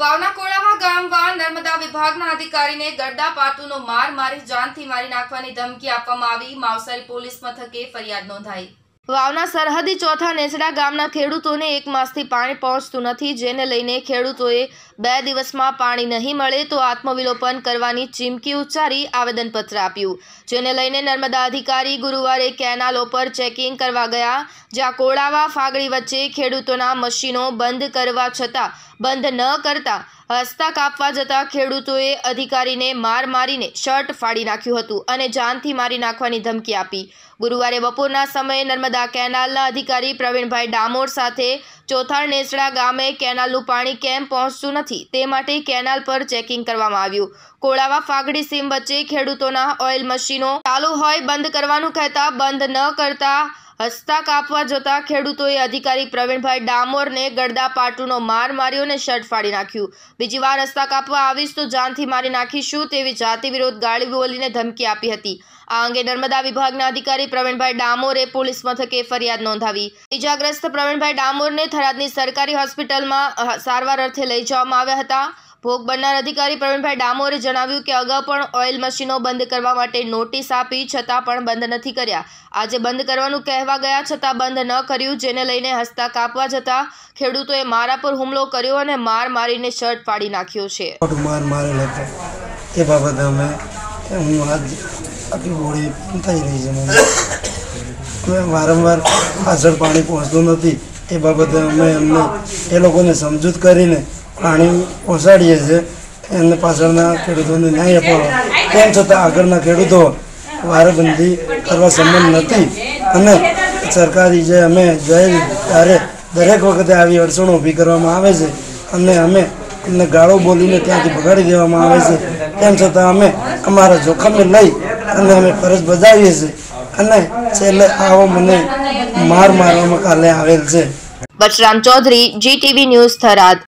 વાવના ગામવા નર્મદા વિભાગના અધિકારીને ગરદા પાટુનો માર મારી જાનથી મારી નાખવાની ધમકી આપવામાં આવી માવસારી પોલીસ મથકે ફરિયાદ નોંધાઈ વાવના સરહદી ચોથા નેસડા ગામના ખેડૂતોને એક માસથી પાણી પહોંચતું નથી જેને લઈને ખેડૂતોએ બે દિવસમાં પાણી નહીં મળે તો આત્મવિલોપન કરવાની ચીમકી ઉચ્ચારી આવેદનપત્ર આપ્યું જેને લઈને નર્મદા અધિકારી ગુરુવારે કેનાલો પર ચેકિંગ કરવા ગયા જ્યાં કોળાવા ફાગડી વચ્ચે ખેડૂતોના મશીનો બંધ કરવા છતાં બંધ ન કરતા હસતા કાપવા જતા ખેડૂતોએ અધિકારીને માર મારીને શર્ટ ફાડી નાખ્યું હતું અને જાનથી મારી નાખવાની ધમકી આપી ગુરુવારે બપોરના સમયે નર્મદા કેનાલના અધિકારી પ્રવીણભાઈ ડામોર સાથે ચોથાળ નેસડા ગામે કેનાલનું પાણી કેમ પહોંચતું નથી તે માટે કેનાલ પર ચેકિંગ કરવામાં આવ્યું કોળાવા ફાગડી સીમ વચ્ચે ખેડૂતોના ઓઇલ મશીનો ચાલુ હોય બંધ કરવાનું કહેતા બંધ ન કરતા હસ્તા કાપવા જતા ખેડૂતોએ અધિકારી પ્રવીણભાઈ ડામોરને ગળદા પાટુનો માર માર્યો અને શર્ટ ફાડી નાખ્યું બીજી વાર હસ્તા કાપવા આવીશ તો જાનથી મારી નાખીશું તેવી જાતિ વિરોધ ગાળી બોલીને ધમકી આપી હતી આ અંગે નર્મદા વિભાગના અધિકારી પ્રવીણભાઈ ડામોરે પોલીસ મથકે ફરિયાદ નોંધાવી ઇજાગ્રસ્ત પ્રવીણભાઈ ડામોરને થરાદની સરકારી હોસ્પિટલમાં સારવાર અર્થે લઈ જવામાં આવ્યા હતા ભોગ બનનાર અધિકારી પ્રવીણભાઈ ડામોરે જણાવ્યું કે અગાઉ પણ ઓઇલ મશીનો બંધ કરવા માટે નોટિસ આપી છતાં પણ બંધ નથી કર્યા આજે બંધ કરવાનું કહેવા ગયા છતાં બંધ ન કર્યું જેને લઈને હસતા કાપવા જતાં ખેડૂતોએ મારા પર હુમલો કર્યો અને માર મારીને શર્ટ પાડી નાખ્યો છે માર મારેલો હતો એ બાબતે અમે હું આજ આટલી હોળી થઈ રહી છે મને અમે વારંવાર પાછળ પાણી પહોંચતું નથી એ બાબતે અમે એમને એ લોકોને સમજૂત કરીને પાણી ઓસાડીએ છીએ એમને પાછળના ખેડૂતોને ન્યાય અપાવવા તેમ છતાં આગળના ખેડૂતો વારેબંધી કરવા સંબંધ નથી અને સરકારી જે અમે જઈ ત્યારે દરેક વખતે આવી અડચણો ઊભી કરવામાં આવે છે અને અમે એમને ગાળો બોલીને ત્યાંથી બગાડી દેવામાં આવે છે તેમ છતાં અમે અમારા જોખમને લઈ અને અમે ફરજ બજાવીએ છીએ અને છેલ્લે આવો મને માર મારવામાં કાલે આવેલ છે બચરામ ચૌધરી જીટીવી ન્યૂઝ થરાદ